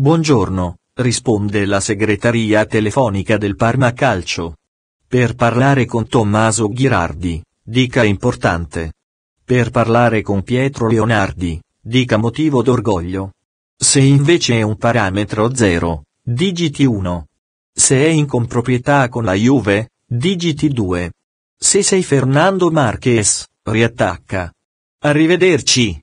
Buongiorno, risponde la segretaria telefonica del Parma Calcio. Per parlare con Tommaso Ghirardi, dica importante. Per parlare con Pietro Leonardi, dica motivo d'orgoglio. Se invece è un parametro 0, digiti 1. Se è in comproprietà con la Juve, digiti 2. Se sei Fernando Marquez, riattacca. Arrivederci.